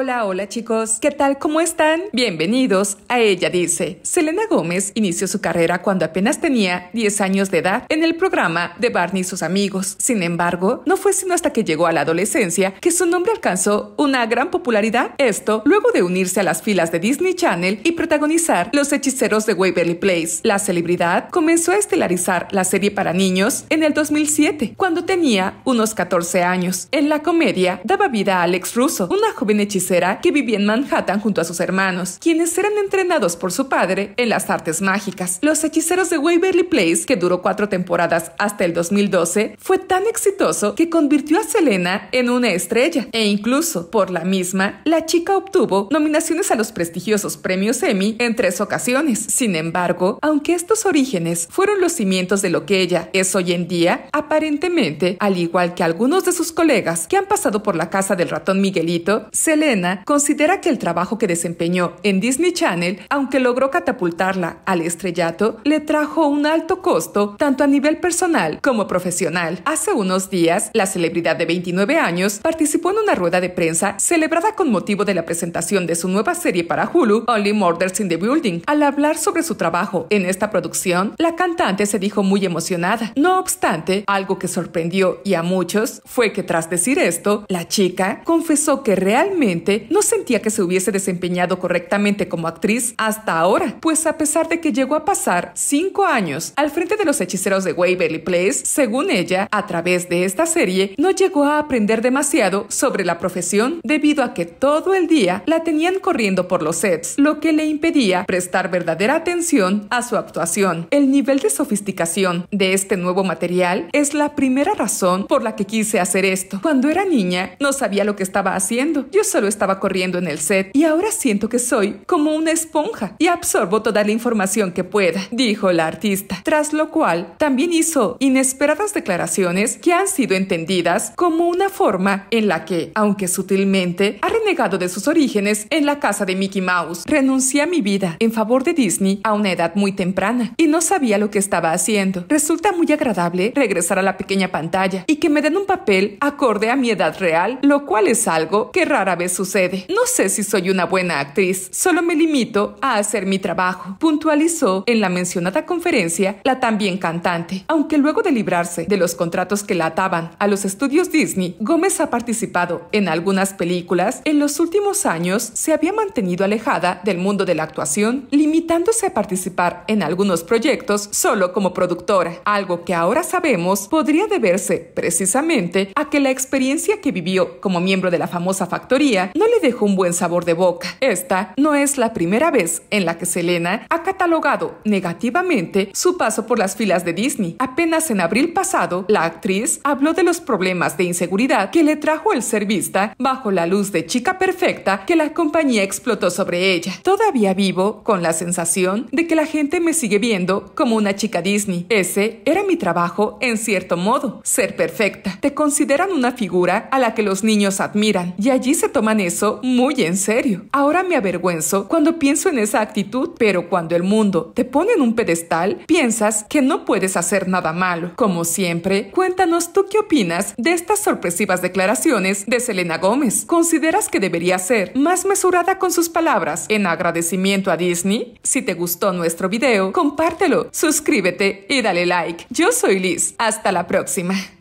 Hola, hola chicos, ¿qué tal? ¿Cómo están? Bienvenidos a Ella Dice. Selena Gómez inició su carrera cuando apenas tenía 10 años de edad en el programa de Barney y sus amigos. Sin embargo, no fue sino hasta que llegó a la adolescencia que su nombre alcanzó una gran popularidad. Esto luego de unirse a las filas de Disney Channel y protagonizar Los Hechiceros de Waverly Place. La celebridad comenzó a estelarizar la serie para niños en el 2007, cuando tenía unos 14 años. En la comedia daba vida a Alex Russo, una joven hechicera que vivía en Manhattan junto a sus hermanos, quienes eran entrenados por su padre en las artes mágicas. Los hechiceros de Waverly Place, que duró cuatro temporadas hasta el 2012, fue tan exitoso que convirtió a Selena en una estrella e incluso por la misma, la chica obtuvo nominaciones a los prestigiosos premios Emmy en tres ocasiones. Sin embargo, aunque estos orígenes fueron los cimientos de lo que ella es hoy en día, aparentemente, al igual que algunos de sus colegas que han pasado por la casa del ratón Miguelito, Selena considera que el trabajo que desempeñó en Disney Channel, aunque logró catapultarla al estrellato, le trajo un alto costo tanto a nivel personal como profesional. Hace unos días, la celebridad de 29 años participó en una rueda de prensa celebrada con motivo de la presentación de su nueva serie para Hulu, Only Murders in the Building. Al hablar sobre su trabajo en esta producción, la cantante se dijo muy emocionada. No obstante, algo que sorprendió y a muchos fue que tras decir esto, la chica confesó que realmente no sentía que se hubiese desempeñado correctamente como actriz hasta ahora, pues a pesar de que llegó a pasar cinco años al frente de los hechiceros de Waverly Place, según ella, a través de esta serie, no llegó a aprender demasiado sobre la profesión debido a que todo el día la tenían corriendo por los sets, lo que le impedía prestar verdadera atención a su actuación. El nivel de sofisticación de este nuevo material es la primera razón por la que quise hacer esto. Cuando era niña, no sabía lo que estaba haciendo. Yo solo estaba estaba corriendo en el set y ahora siento que soy como una esponja y absorbo toda la información que pueda, dijo la artista, tras lo cual también hizo inesperadas declaraciones que han sido entendidas como una forma en la que, aunque sutilmente, ha renegado de sus orígenes en la casa de Mickey Mouse. Renuncié a mi vida en favor de Disney a una edad muy temprana y no sabía lo que estaba haciendo. Resulta muy agradable regresar a la pequeña pantalla y que me den un papel acorde a mi edad real, lo cual es algo que rara vez sucede no sé si soy una buena actriz, solo me limito a hacer mi trabajo, puntualizó en la mencionada conferencia la también cantante. Aunque luego de librarse de los contratos que la ataban a los estudios Disney, Gómez ha participado en algunas películas, en los últimos años se había mantenido alejada del mundo de la actuación, limitándose a participar en algunos proyectos solo como productora, algo que ahora sabemos podría deberse precisamente a que la experiencia que vivió como miembro de la famosa factoría no le dejó un buen sabor de boca. Esta no es la primera vez en la que Selena ha catalogado negativamente su paso por las filas de Disney. Apenas en abril pasado, la actriz habló de los problemas de inseguridad que le trajo el ser vista bajo la luz de chica perfecta que la compañía explotó sobre ella. Todavía vivo con la sensación de que la gente me sigue viendo como una chica Disney. Ese era mi trabajo en cierto modo, ser perfecta. Te consideran una figura a la que los niños admiran y allí se toman eso muy en serio. Ahora me avergüenzo cuando pienso en esa actitud, pero cuando el mundo te pone en un pedestal, piensas que no puedes hacer nada malo. Como siempre, cuéntanos tú qué opinas de estas sorpresivas declaraciones de Selena Gómez. ¿Consideras que debería ser más mesurada con sus palabras en agradecimiento a Disney? Si te gustó nuestro video, compártelo, suscríbete y dale like. Yo soy Liz. Hasta la próxima.